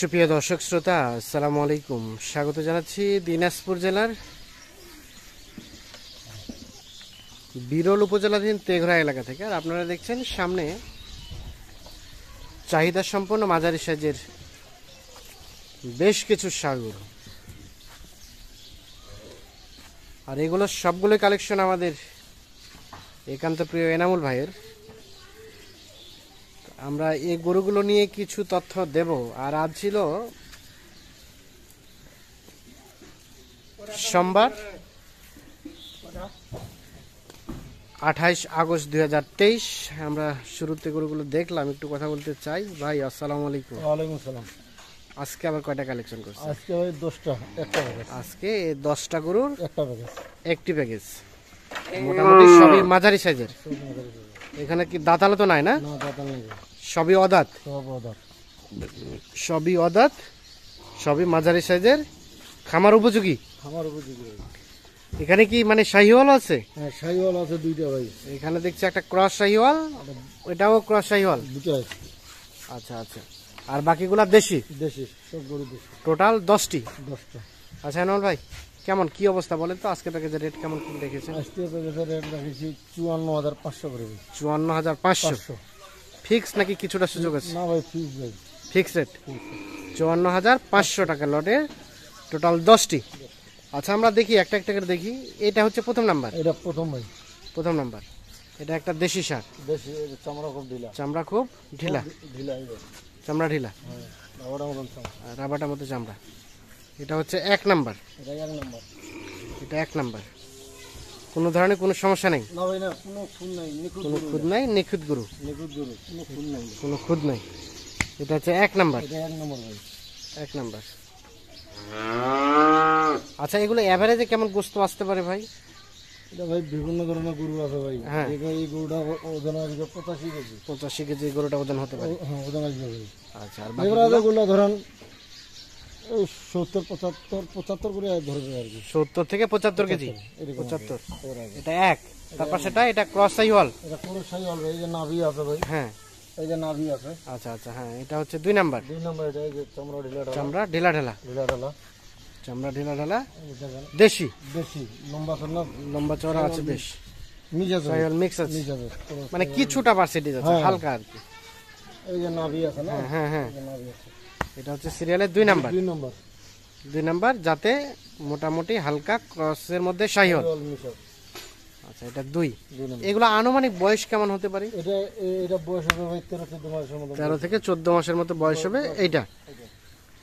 সুপ্রিয় দর্শক শ্রোতা আসসালামু আলাইকুম স্বাগত জানাচ্ছি দিনাজপুর জেলার বিরল উপজেলাধীন তেঘরা এলাকা থেকে আর আপনারা দেখছেন সামনে চাহিদা সম্পন্ন মাঝারি সাইজের বেশ কিছু সাগর আর এগুলো সবগুলো কালেকশন আমাদের একান্ত প্রিয় এনামুল ভাইয়ের আমরা এই গরুগুলো নিয়ে কিছু তথ্য দেব আর আজ ছিল সোমবার আঠাইশ আগস্ট দুই হাজার তেইশ আমরা শুরুতে গরুগুলো দেখলাম একটু কথা বলতে চাই ভাই আসসালামু আলাইকুম ওয়ালাইকুম সালাম আজকে আবার কয়টা কালেকশন করছি আজকে ওই দশটা একটা প্যাকেজ আজকে দশটা গরুর একটা প্যাকেজ একটি প্যাকেজ মোটামুটি সবই মাঝারি সাইজের এখানে কি দাঁতাল তো নাই না সবই অদাত সবই অদাত সবই মাঝারি সাইজের খামার উপযোগী খামার উপযোগী এখানে কি মানে শাহিওয়াল আছে হ্যাঁ শাহিওয়াল আছে দুইটা ভাই এখানে দেখছি একটা ক্রস শাহিওয়াল এটাও ক্রস শাহিওয়াল দুটো আছে আচ্ছা আচ্ছা আর বাকিগুলা দেশি দেশি সব গরু দেশি টোটাল দশটি দশটা আচ্ছা এনামল ভাই কেমন কি অবস্থা বলেন তো আজকে প্যাকেজের রেট কেমন কি রেখেছেন আজকে প্যাকেজের রেট রেখেছি চুয়ান্ন হাজার পাঁচশো করে চুয়ান্ন হাজার পাঁচশো ফিক্স নাকি কিছুটা সুযোগ আছে না ভাই ফিক্স ফিক্স রেট চুয়ান্ন হাজার পাঁচশো টাকা লটে টোটাল দশটি আচ্ছা আমরা দেখি একটা একটা করে দেখি এটা হচ্ছে প্রথম নাম্বার এটা প্রথম ভাই প্রথম নাম্বার এটা একটা দেশি শাক দেশি চামড়া খুব ঢিলা চামড়া খুব ঢিলা ঢিলা চামড়া ঢিলা হ্যাঁ, রাবাটা মতো চামড়া এটা হচ্ছে এক নাম্বার এটা এক নাম্বার এটা এক কোনো ধরনের কোনো সমস্যা নেই কোনো খুদ নাই নাই নিখুঁত কোনো খুদ নাই এটা হচ্ছে এক নাম্বার এক নাম্বার আচ্ছা এগুলো অ্যাভারেজে কেমন গোস্ত আসতে পারে ভাই এটা ভাই বিভিন্ন ধরনের গরু আছে ভাই হ্যাঁ এই গরুটা ওজন আসবে পঁচাশি কেজি পঁচাশি কেজি গরুটা ওজন হতে পারে হ্যাঁ ওজন আসবে ভাই আচ্ছা আর বাকি ধরেন সত্তর পঁচাত্তর পঁচাত্তর করে ধরবে আর কি সত্তর থেকে পঁচাত্তর কেজি পঁচাত্তর এটা এক তারপর সেটা এটা ক্রস সাই হল এটা ক্রস সাই হল এই যে নাভি আছে ভাই হ্যাঁ এই যে নাভি আছে আচ্ছা আচ্ছা হ্যাঁ এটা হচ্ছে দুই নাম্বার দুই নাম্বার এটা এই যে চামড়া ঢিলা ঢালা চামড়া ঢিলা ঢালা ঢিলা ঢালা চামড়া ঢিলা ঢালা দেশি দেশি লম্বা চওড়া লম্বা চড়া আছে বেশ মিজাজ সাইল মিক্স আছে মিজাজ মানে কিছুটা পার্সেন্টেজ আছে হ্যাঁ, হ্যাঁ। হালকা আর কি এই যে নাভি আছে না হ্যাঁ হ্যাঁ, হ্যাঁ। নাভি আছে এটা হচ্ছে সিরিয়ালের দুই নাম্বার দুই নাম্বার দুই নাম্বার যাতে মোটামুটি হালকা ক্রসের মধ্যে হয় আচ্ছা এটা দুই এগুলো আনুমানিক বয়স কেমন হতে পারে এটা এটা বয়স হবে তেরো মাসের থেকে চোদ্দ মাসের মতো বয়স হবে এইটা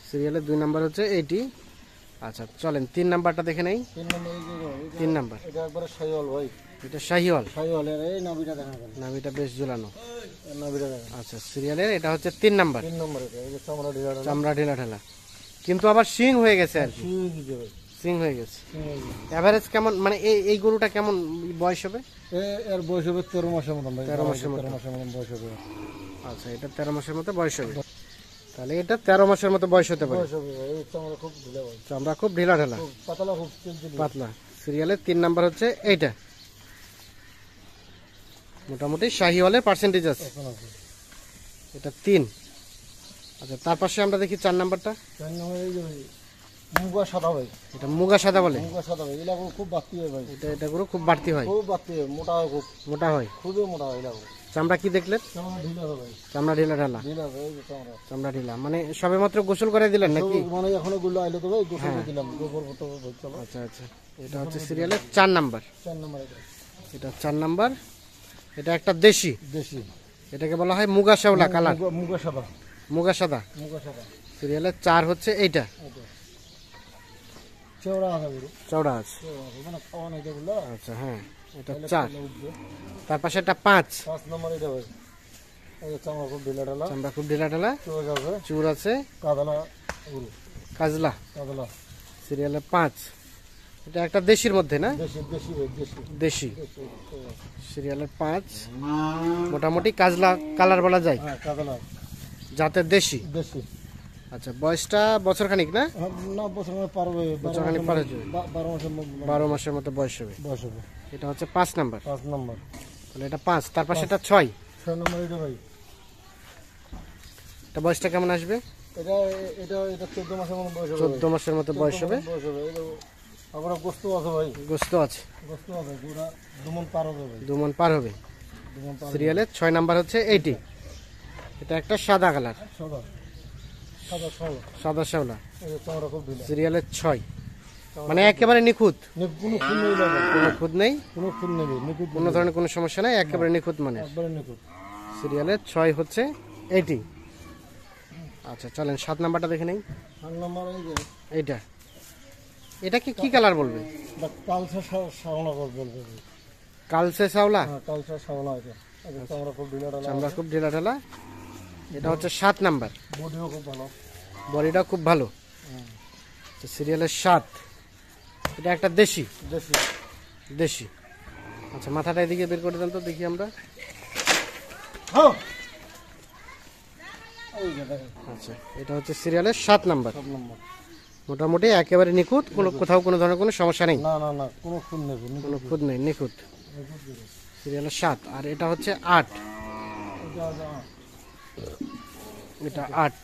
সিরিয়ালের দুই নাম্বার হচ্ছে এইটি আচ্ছা চলেন তিন নাম্বারটা দেখে নেই তিন নাম্বার এটা একবারে হল ভাই এটা শাহিওয়াল শাহিওয়ালের এই নাভিটা দেখা গেল নাভিটা বেশ ঝুলানো নাভিটা দেখা আচ্ছা সিরিয়ালের এটা হচ্ছে তিন নাম্বার তিন নাম্বার এটা এই যে চামড়া ঢিলা চামড়া ঢিলা ঢালা কিন্তু আবার সিং হয়ে গেছে আর কি সিং হয়ে গেছে এভারেজ কেমন মানে এই এই গরুটা কেমন বয়স হবে এর বয়স হবে তেরো মাসের মতন তেরো মাসের তেরো মাসের মতন বয়স হবে আচ্ছা এটা তেরো মাসের মতো বয়স হবে তাহলে এটা তেরো মাসের মতো বয়স হতে পারে চামড়া খুব ঢিলা ঢালা পাতলা পাতলা সিরিয়ালের তিন নাম্বার হচ্ছে এইটা মোটামুটি শাহি হলে পার্সেন্টেজ আছে এটা তিন আচ্ছা তার পাশে আমরা দেখি চার নাম্বারটা চার মুগা সাদা এটা মুগা সাদা বলে মুগা সাদা খুব বাড়তি এটা এটা খুব বাড়তি হয় খুব বাড়তি মোটা খুব মোটা হয় খুবই মোটা হয় চামড়া দেখলেন চামড়া ঢিলা ঢালা চামড়া ঢিলা মানে গোসল মানে হ্যাঁ। করে দিলেন নাকি গুলো তো দিলাম আচ্ছা আচ্ছা এটা হচ্ছে সিরিয়ালের চার নাম্বার চার নাম্বার এটা চার নাম্বার এটা একটা দেশি দেশি এটাকে বলা হয় মুগা শেওলা কালার মুগা সাদা মুগা সাদা মুগা সাদা সিরিয়ালে চার হচ্ছে এইটা চওড়া আছে চওড়া আছে মানে খাওয়া নাই যেগুলো আচ্ছা হ্যাঁ এটা চার তার পাশে এটা পাঁচ পাঁচ নম্বর এটা ভাই খুব ঢিলা ঢালা চামড়া খুব ঢিলা ঢালা চুর আছে কাজলা কাজলা কাজলা সিরিয়ালে পাঁচ এটা একটা দেশির মধ্যে না দেশি সিরিয়ালের পাঁচ মোটামুটি কাজলা কালার বলা যায় হ্যাঁ, জাতের দেশি আচ্ছা বয়সটা বছর খানিক না বছর খানিক পারে বারো মাসের মতো বয়স হবে এটা হচ্ছে পাঁচ নাম্বার পাঁচ নাম্বার তাহলে এটা পাঁচ তারপর সেটা ছয় ছয় এটা বয়সটা কেমন আসবে এটা এটা চোদ্দ মাসের চোদ্দ মাসের মতো বয়স হবে ওগুলো গোস্ত আছে ভাই গোস্ত আছে গোস্ত আছে দুমন পার হবে ভাই দুমন পার হবে দুমন পার সিরিয়ালের 6 নাম্বার হচ্ছে এইটি এটা একটা সাদা কালার সাদা সাদা সাদা চওড়া খুব সিরিয়ালের 6 মানে একেবারে নিখুঁত কোনো নেই কোনো খুঁত নেই কোনো নেই কোনো ধরনের কোনো সমস্যা নাই একেবারে নিখুঁত মানে একেবারে সিরিয়ালের 6 হচ্ছে এইটি আচ্ছা চলেন সাত নাম্বারটা দেখে নেই নাম্বার এই যে এইটা এটা কি কি কালার বলবে কালসা শাওলা বলবে কালসে শাওলা হ্যাঁ কালসা শাওলা এটা আচ্ছা। চামড়া খুব ঢিলা ঢালা চামড়া খুব ঢিলা ঢালা এটা হচ্ছে সাত নাম্বার বডিও খুব ভালো বডিটা খুব ভালো হ্যাঁ। তো সিরিয়ালের সাত এটা একটা দেশি দেশি দেশি আচ্ছা মাথাটা এদিকে বের করে দেন তো দেখি আমরা হ্যাঁ। আচ্ছা এটা হচ্ছে সিরিয়ালের সাত নাম্বার সাত নাম্বার মোটামুটি একেবারে নিখুঁত কোনো কোথাও কোনো ধরনের কোনো সমস্যা নেই কোনো খুঁত নেই নিখুঁত সিরিয়াল সাত আর এটা হচ্ছে আট এটা আট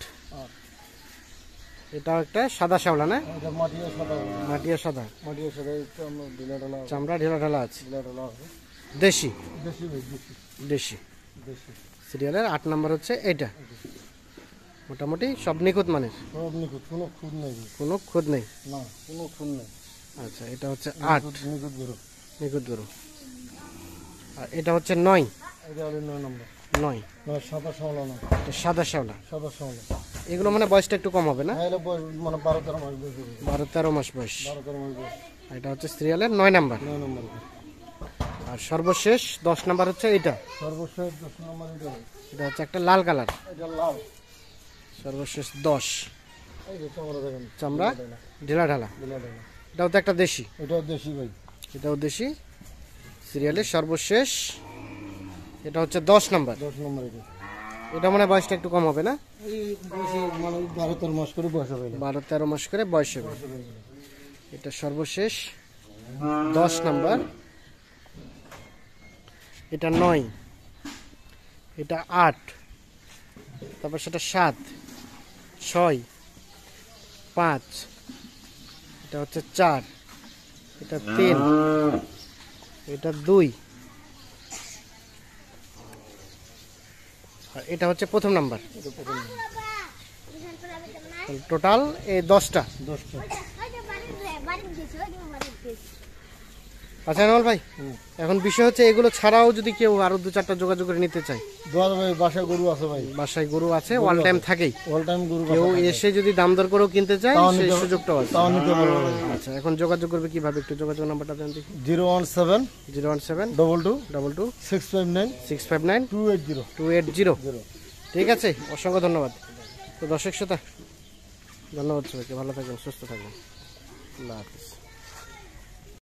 এটা একটা সাদা শ্যাওলা না মাটিয়া সাদা মাটিয়া চামড়া ঢেলা ঢালা আছে দেশি দেশি দেশি সিরিয়ালের আট নাম্বার হচ্ছে এটা মোটামুটি সব নিখুঁত মানের সব নিখুঁত কোনো খুঁত নেই কোনো খুঁত নেই না কোনো খুঁত নেই আচ্ছা এটা হচ্ছে আট নিখুঁত গরু নিখুঁত গরু আর এটা হচ্ছে নয় এটা হলো নয় নম্বর নয় সাদা শ্যাওলা নয় সাদা শ্যাওলা সাদা শ্যাওলা এগুলো মানে বয়সটা একটু কম হবে না হ্যাঁ, মানে বারো তেরো মাস বয়স বারো তেরো মাস বয়স বারো তেরো মাস বয়স এটা হচ্ছে সিরিয়ালের নয় নাম্বার নয় নাম্বার আর সর্বশেষ দশ নাম্বার হচ্ছে এটা সর্বশেষ দশ নাম্বার এটা এটা হচ্ছে একটা লাল কালার এটা লাল সর্বশেষ দশ চামড়া ঢেলা ঢালা এটাও তো একটা দেশি এটাও দেশি ভাই এটাও দেশি সিরিয়ালের সর্বশেষ এটা হচ্ছে দশ নম্বর দশ নাম্বার এটা এটা মানে বয়সটা একটু কম হবে না মানে বারো তেরো মাস করে বয়স হবে বারো তেরো মাস করে বয়স হবে এটা সর্বশেষ দশ নম্বর এটা নয় এটা আট তারপর সেটা সাত ছয় পাঁচ এটা হচ্ছে চার এটা তিন এটা দুই আর এটা হচ্ছে প্রথম নাম্বার টোটাল এ দশটা দশটা আচ্ছা এনামল ভাই এখন বিষয় হচ্ছে এগুলো ছাড়াও যদি কেউ আরো দু চারটা যোগাযোগ করে নিতে চায় ভাই বাসায় গরু আছে ভাই বাসায় গরু আছে অল টাইম থাকেই অল টাইম গরু কেউ এসে যদি দাম দর করেও কিনতে চায় সেই সুযোগটাও আছে আচ্ছা এখন যোগাযোগ করবে কিভাবে একটু যোগাযোগ নাম্বারটা দেন দেখি zero one seven zero one seven double two double two six five nine six five nine two eight zero two eight zero ঠিক আছে অসংখ্য ধন্যবাদ তো দর্শক শ্রোতা ধন্যবাদ সবাইকে ভালো থাকবেন সুস্থ থাকবেন আল্লাহ হাফিজ